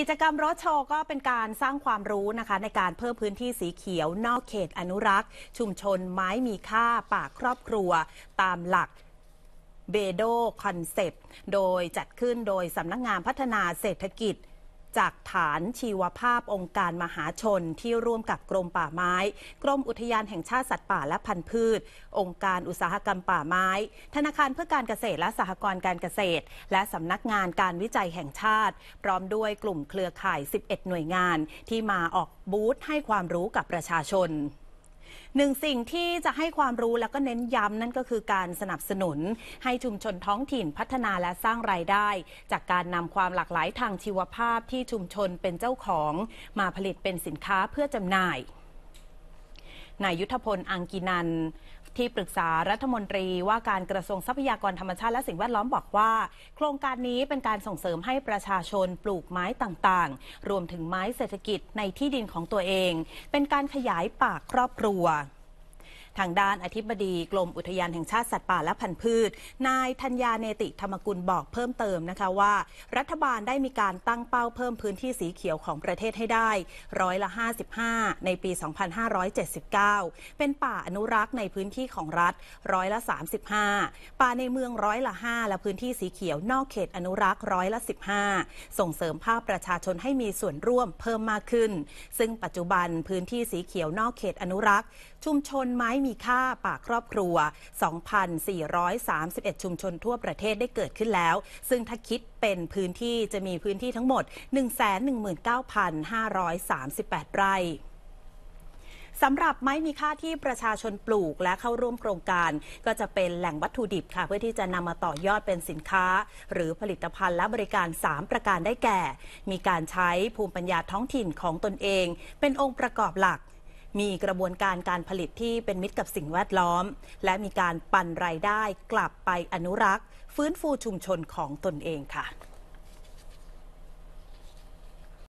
กิจกรรมรถโชว์ก็เป็นการสร้างความรู้นะคะในการเพิ่มพื้นที่สีเขียวนอกเขตอนุรักษ์ ชุมชนไม้มีค่าป่าครอบครัว ตามหลักเบโดคอนเซปต์ โดยจัดขึ้นโดยสำนักงงานพัฒนาเศรษฐกิจจากฐานชีวภาพ องค์การมหาชนที่ร่วมกับกรมป่าไม้ กรมอุทยานแห่งชาติสัตว์ป่าและพันธุ์พืช องค์การอุตสาหกรรมป่าไม้ ธนาคารเพื่อการเกษตรและสหกรณ์การเกษตร และสำนักงานการวิจัยแห่งชาติ พร้อมด้วยกลุ่มเครือข่าย 11 หน่วยงาน ที่มาออกบูธให้ความรู้กับประชาชนหนึ่งสิ่งที่จะให้ความรู้แล้วก็เน้นย้ำนั่นก็คือการสนับสนุนให้ชุมชนท้องถิ่นพัฒนาและสร้างรายได้ จากการนำความหลากหลายทางชีวภาพที่ชุมชนเป็นเจ้าของ มาผลิตเป็นสินค้าเพื่อจำหน่าย นายยุทธพลอังกินันที่ปรึกษารัฐมนตรีว่าการกระทรวงทรัพยากรธรรมชาติและสิ่งแวดล้อมบอกว่า โครงการนี้เป็นการส่งเสริมให้ประชาชนปลูกไม้ต่างๆ รวมถึงไม้เศรษฐกิจในที่ดินของตัวเอง เป็นการขยายปากครอบครัวทางด้านอธิบดีกรมอุทยานแห่งชาติสัตว์ป่าและพันธุ์พืช นายธัญญาเนติธรรมกุลบอกเพิ่มเติมนะคะว่า รัฐบาลได้มีการตั้งเป้าเพิ่มพื้นที่สีเขียวของประเทศให้ได้ร้อยละ 55 ในปี 2579 เป็นป่าอนุรักษ์ในพื้นที่ของรัฐร้อยละ 35 ป่าในเมืองร้อยละ 5 และพื้นที่สีเขียวนอกเขตอนุรักษ์ร้อยละ 15 ส่งเสริมภาพประชาชนให้มีส่วนร่วมเพิ่มมากขึ้น ซึ่งปัจจุบันพื้นที่สีเขียวนอกเขตอนุรักษ์ชุมชนไม้มีค่าปากครอบครัว 2,431 ชุมชนทั่วประเทศได้เกิดขึ้นแล้ว ซึ่งถ้าคิดเป็นพื้นที่จะมีพื้นที่ทั้งหมด 119,538 ไร่ สำหรับไม้มีค่าที่ประชาชนปลูกและเข้าร่วมโครงการ ก็จะเป็นแหล่งวัตถุดิบค่ะเพื่อที่จะนำมาต่อยอดเป็นสินค้า หรือผลิตภัณฑ์และบริการ 3 ประการได้แก่ มีการใช้ภูมิปัญญาท้องถิ่นของตนเอง เป็นองค์ประกอบหลักมีกระบวนการการผลิตที่เป็นมิตรกับสิ่งแวดล้อม และมีการปันรายได้กลับไปอนุรักษ์ฟื้นฟูชุมชนของตนเองค่ะ